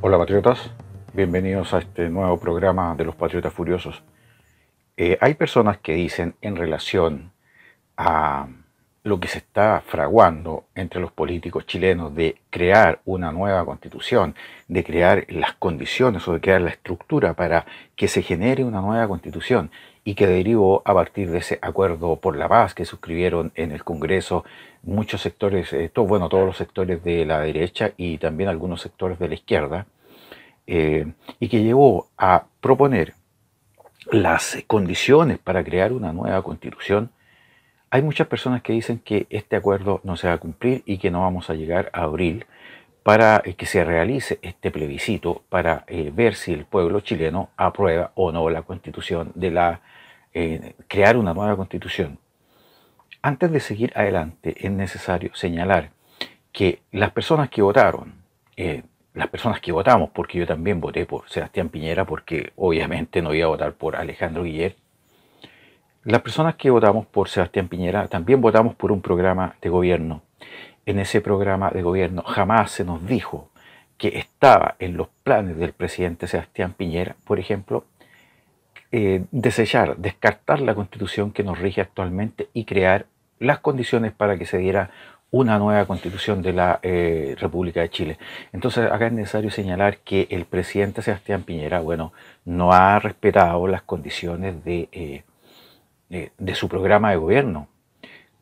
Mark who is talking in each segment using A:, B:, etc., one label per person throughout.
A: Hola patriotas, bienvenidos a este nuevo programa de los Patriotas Furiosos. Eh, hay personas que dicen en relación a lo que se está fraguando entre los políticos chilenos de crear una nueva constitución, de crear las condiciones o de crear la estructura para que se genere una nueva constitución y que derivó a partir de ese acuerdo por la paz que suscribieron en el Congreso muchos sectores, eh, bueno, todos los sectores de la derecha y también algunos sectores de la izquierda, eh, y que llevó a proponer las condiciones para crear una nueva constitución, hay muchas personas que dicen que este acuerdo no se va a cumplir y que no vamos a llegar a abril para eh, que se realice este plebiscito para ver si el pueblo chileno aprueba o no la constitución de la eh, crear una nueva constitución. Antes de seguir adelante, es necesario señalar que las personas que votaron, eh, las personas que votamos, porque yo también voté por Sebastián Piñera, porque obviamente no iba a votar por Alejandro Guillermo, las personas que votamos por Sebastián Piñera también votamos por un programa de gobierno. En ese programa de gobierno jamás se nos dijo que estaba en los planes del presidente Sebastián Piñera, por ejemplo, eh, desechar, descartar la constitución que nos rige actualmente y crear las condiciones para que se diera una nueva constitución de la eh, República de Chile. Entonces acá es necesario señalar que el presidente Sebastián Piñera, bueno, no ha respetado las condiciones de, eh, de su programa de gobierno.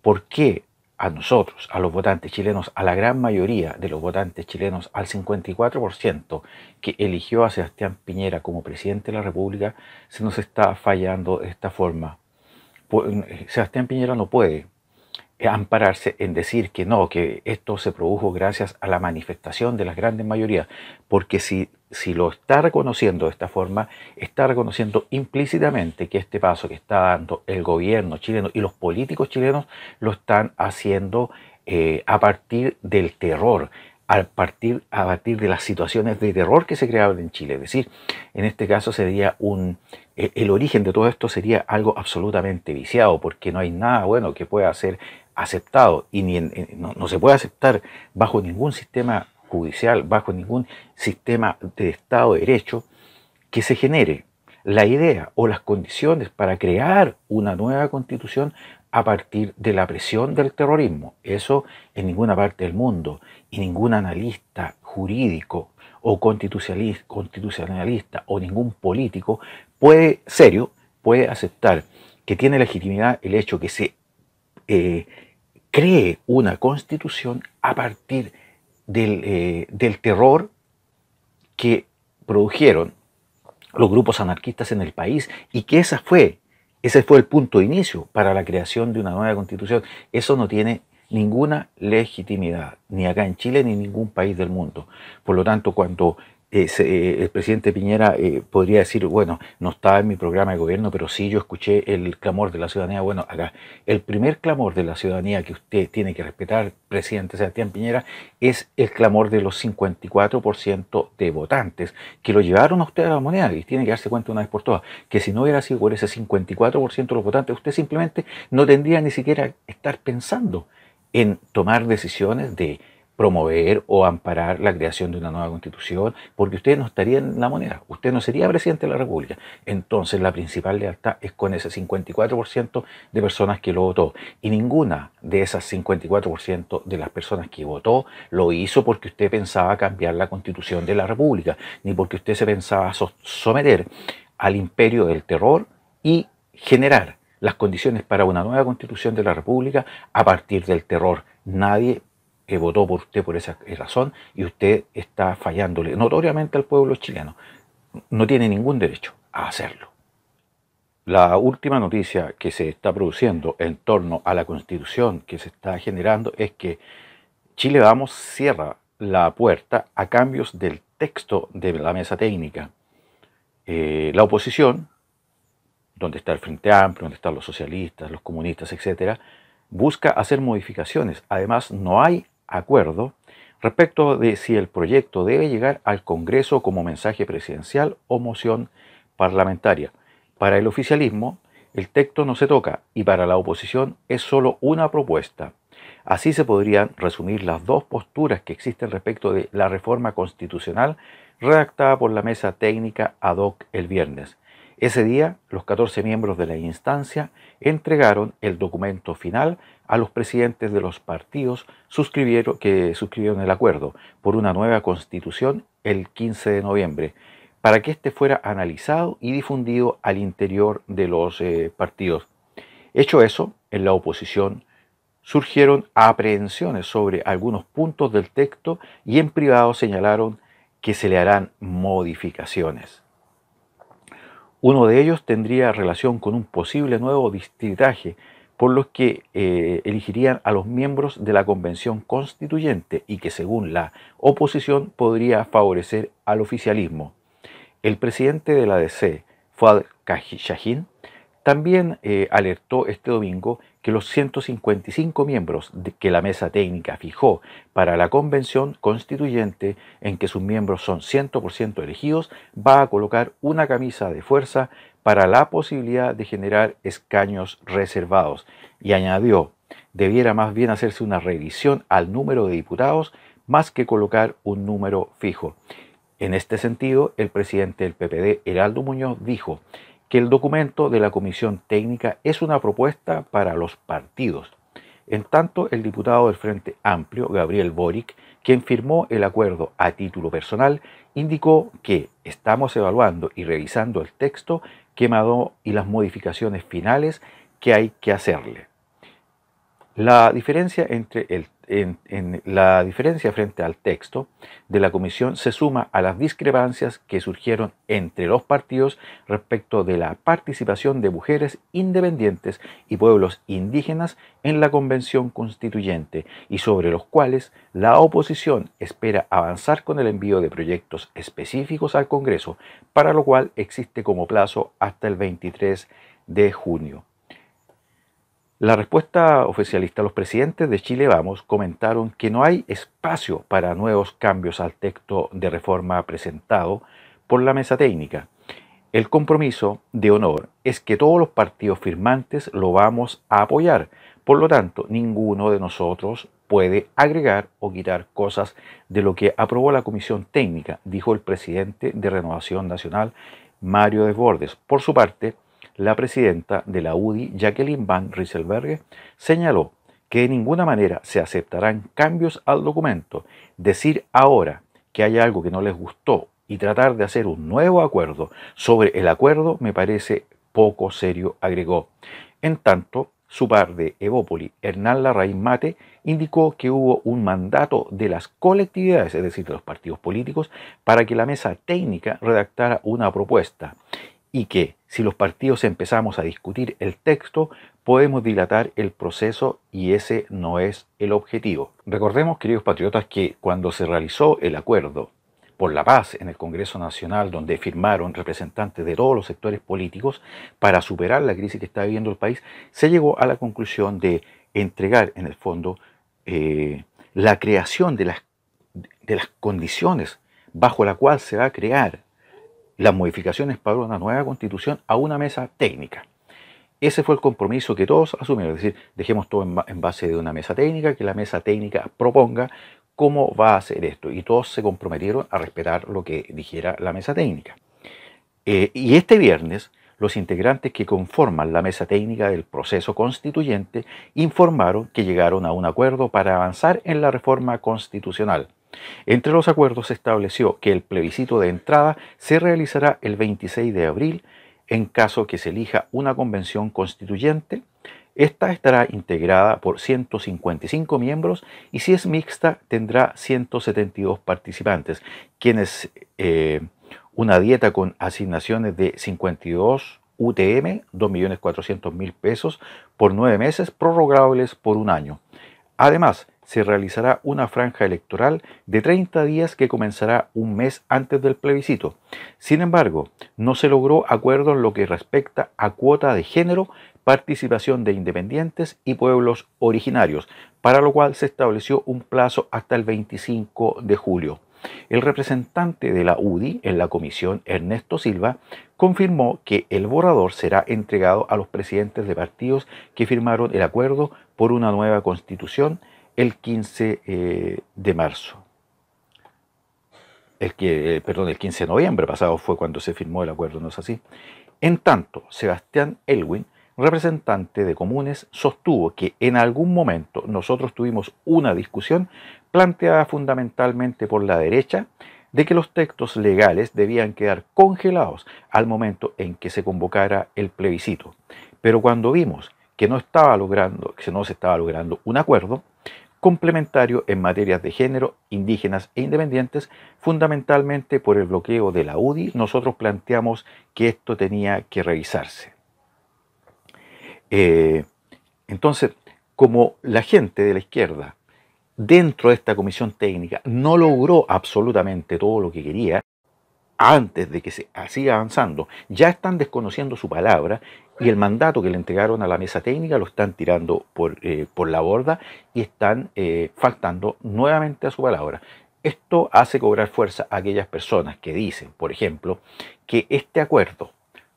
A: ¿Por qué? a nosotros, a los votantes chilenos, a la gran mayoría de los votantes chilenos, al 54% que eligió a Sebastián Piñera como presidente de la República, se nos está fallando de esta forma. Eh, Sebastián Piñera no puede eh, ampararse en decir que no, que esto se produjo gracias a la manifestación de las grandes mayorías, porque si, si lo está reconociendo de esta forma, está reconociendo implícitamente que este paso que está dando el gobierno chileno y los políticos chilenos lo están haciendo eh, a partir del terror, a partir, a partir de las situaciones de terror que se creaban en Chile. Es decir, en este caso sería un, eh, el origen de todo esto sería algo absolutamente viciado, porque no hay nada bueno que pueda hacer aceptado y no, se puede aceptar bajo ningún sistema judicial, bajo ningún sistema de Estado de Derecho, que se genere la idea o las condiciones para crear una nueva constitución a partir de la presión del terrorismo. Eso en ninguna parte del mundo y ningún analista jurídico o constitucionalista, constitucionalista o ningún político puede, serio, puede aceptar que tiene legitimidad el hecho que se eh, cree una constitución a partir eh, del, terror que produjeron los grupos anarquistas en el país y que esa fue, ese fue el punto de inicio para la creación de una nueva constitución. Eso no tiene ninguna legitimidad, ni acá en Chile ni en ningún país del mundo. Por lo tanto, cuando eh, eh, el presidente Piñera eh, podría decir, bueno, no estaba en mi programa de gobierno, pero sí yo escuché el clamor de la ciudadanía. Bueno, acá el primer clamor de la ciudadanía que usted tiene que respetar, presidente Sebastián Piñera, es el clamor de los 54% de votantes que lo llevaron a usted a la moneda y tiene que darse cuenta una vez por todas que si no hubiera sido por ese 54% de los votantes, usted simplemente no tendría ni siquiera estar pensando en tomar decisiones de promover o amparar la creación de una nueva constitución, porque usted no estaría en la moneda, usted no sería presidente de la República. Entonces la principal lealtad es con ese 54% de personas que lo votó. Y ninguna de esas 54% de las personas que votó lo hizo porque usted pensaba cambiar la constitución de la República, ni porque usted se pensaba someter al imperio del terror y generar las condiciones para una nueva constitución de la República a partir del terror. Nadie que eh, votó por usted por esa eh, razón y usted está fallándole notoriamente al pueblo chileno. No tiene ningún derecho a hacerlo. La última noticia que se está produciendo en torno a la constitución que se está generando es que Chile Vamos cierra la puerta a cambios del texto de la mesa técnica. Eh, la oposición, donde está el Frente Amplio, donde están los socialistas, los comunistas, etc., busca hacer modificaciones. Además, no hay acuerdo respecto de si el proyecto debe llegar al Congreso como mensaje presidencial o moción parlamentaria. Para el oficialismo, el texto no se toca y para la oposición es solo una propuesta. Así se podrían resumir las dos posturas que existen respecto de la reforma constitucional redactada por la mesa técnica ad hoc el viernes. Ese día, los 14 miembros de la instancia entregaron el documento final a los presidentes de los partidos que suscribieron el acuerdo por una nueva constitución el 15 de noviembre, para que éste fuera analizado y difundido al interior de los eh, partidos. Hecho eso, en la oposición surgieron aprehensiones sobre algunos puntos del texto y en privado señalaron que se le harán modificaciones. Uno de ellos tendría relación con un posible nuevo distritaje, por los que eh, elegirían a los miembros de la Convención Constituyente y que según la oposición podría favorecer al oficialismo. El presidente de la DC, Fuad Shahin, también eh, alertó este domingo que los 155 miembros que la mesa técnica fijó para la convención constituyente, en que sus miembros son 100% elegidos, va a colocar una camisa de fuerza para la posibilidad de generar escaños reservados. Y añadió, debiera más bien hacerse una revisión al número de diputados más que colocar un número fijo. En este sentido, el presidente del PPD, Heraldo Muñoz, dijo, que el documento de la Comisión Técnica es una propuesta para los partidos. En tanto, el diputado del Frente Amplio, Gabriel Boric, quien firmó el acuerdo a título personal, indicó que estamos evaluando y revisando el texto quemado y las modificaciones finales que hay que hacerle. La diferencia entre el en, la diferencia frente al texto de la comisión se suma a las discrepancias que surgieron entre los partidos respecto de la participación de mujeres independientes y pueblos indígenas en la convención constituyente y sobre los cuales la oposición espera avanzar con el envío de proyectos específicos al Congreso, para lo cual existe como plazo hasta el 23 de junio. La respuesta oficialista, los presidentes de Chile Vamos comentaron que no hay espacio para nuevos cambios al texto de reforma presentado por la mesa técnica. El compromiso de honor es que todos los partidos firmantes lo vamos a apoyar. Por lo tanto, ninguno de nosotros puede agregar o quitar cosas de lo que aprobó la comisión técnica, dijo el presidente de Renovación Nacional, Mario Desbordes. Por su parte, la presidenta de la UDI, Jacqueline Van Rieselberger, señaló que de ninguna manera se aceptarán cambios al documento. Decir ahora que hay algo que no les gustó y tratar de hacer un nuevo acuerdo sobre el acuerdo me parece poco serio, agregó. En tanto, su par de Evópoli, Hernán Larraín Mate, indicó que hubo un mandato de las colectividades, es decir, de los partidos políticos, para que la mesa técnica redactara una propuesta y que si los partidos empezamos a discutir el texto, podemos dilatar el proceso y ese no es el objetivo. Recordemos, queridos patriotas, que cuando se realizó el acuerdo por la paz en el Congreso Nacional, donde firmaron representantes de todos los sectores políticos para superar la crisis que está viviendo el país, se llegó a la conclusión de entregar, en el fondo, eh, la creación de las, de las condiciones bajo la cual se va a crear las modificaciones para una nueva constitución a una mesa técnica. Ese fue el compromiso que todos asumieron, es decir, dejemos todo en base de una mesa técnica, que la mesa técnica proponga cómo va a hacer esto. Y todos se comprometieron a respetar lo que dijera la mesa técnica. Eh, y este viernes, los integrantes que conforman la mesa técnica del proceso constituyente informaron que llegaron a un acuerdo para avanzar en la reforma constitucional entre los acuerdos se estableció que el plebiscito de entrada se realizará el 26 de abril en caso que se elija una convención constituyente. Esta estará integrada por 155 miembros y si es mixta tendrá 172 participantes, quienes eh, una dieta con asignaciones de 52 UTM, 2.400.000 pesos por nueve meses, prorrogables por un año. Además, se realizará una franja electoral de 30 días que comenzará un mes antes del plebiscito. Sin embargo, no se logró acuerdo en lo que respecta a cuota de género, participación de independientes y pueblos originarios, para lo cual se estableció un plazo hasta el 25 de julio. El representante de la UDI en la comisión, Ernesto Silva, confirmó que el borrador será entregado a los presidentes de partidos que firmaron el acuerdo por una nueva constitución el 15 eh, de marzo. El que, eh, perdón, el 15 de noviembre pasado fue cuando se firmó el acuerdo, ¿no es así? En tanto, Sebastián Elwin, representante de Comunes, sostuvo que en algún momento nosotros tuvimos una discusión planteada fundamentalmente por la derecha de que los textos legales debían quedar congelados al momento en que se convocara el plebiscito. Pero cuando vimos que no, estaba logrando, que no se estaba logrando un acuerdo, complementario en materias de género, indígenas e independientes, fundamentalmente por el bloqueo de la UDI, nosotros planteamos que esto tenía que revisarse. Eh, entonces, como la gente de la izquierda dentro de esta comisión técnica no logró absolutamente todo lo que quería, antes de que se siga avanzando, ya están desconociendo su palabra y el mandato que le entregaron a la mesa técnica lo están tirando por, eh, por la borda y están eh, faltando nuevamente a su palabra. Esto hace cobrar fuerza a aquellas personas que dicen, por ejemplo, que este acuerdo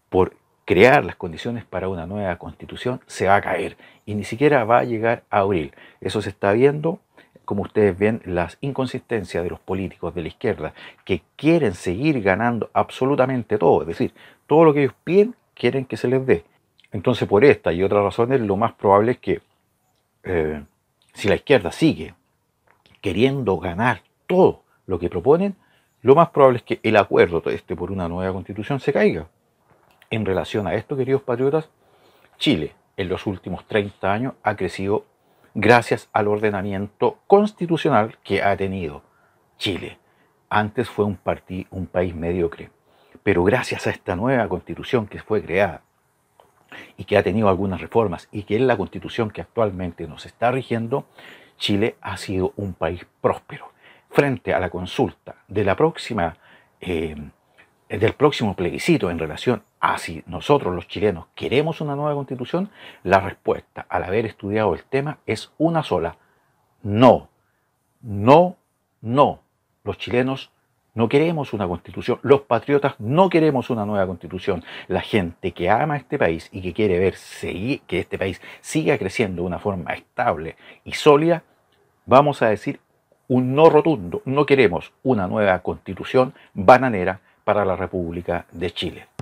A: por crear las condiciones para una nueva constitución se va a caer y ni siquiera va a llegar a abril. Eso se está viendo como ustedes ven, las inconsistencias de los políticos de la izquierda que quieren seguir ganando absolutamente todo, es decir, todo lo que ellos piden quieren que se les dé. Entonces, por esta y otras razones, lo más probable es que eh, si la izquierda sigue queriendo ganar todo lo que proponen, lo más probable es que el acuerdo este por una nueva constitución se caiga. En relación a esto, queridos patriotas, Chile en los últimos 30 años ha crecido gracias al ordenamiento constitucional que ha tenido Chile. Antes fue un país mediocre pero gracias a esta nueva constitución que fue creada y que ha tenido algunas reformas y que es la constitución que actualmente nos está rigiendo, Chile ha sido un país próspero. Frente a la consulta de la próxima, eh, del próximo plebiscito en relación a si nosotros los chilenos queremos una nueva constitución, la respuesta al haber estudiado el tema es una sola, no, no, no. Los chilenos no queremos una constitución. Los patriotas no queremos una nueva constitución. La gente que ama este país y que quiere ver que este país siga creciendo de una forma estable y sólida, vamos a decir un no rotundo. No queremos una nueva constitución bananera para la República de Chile.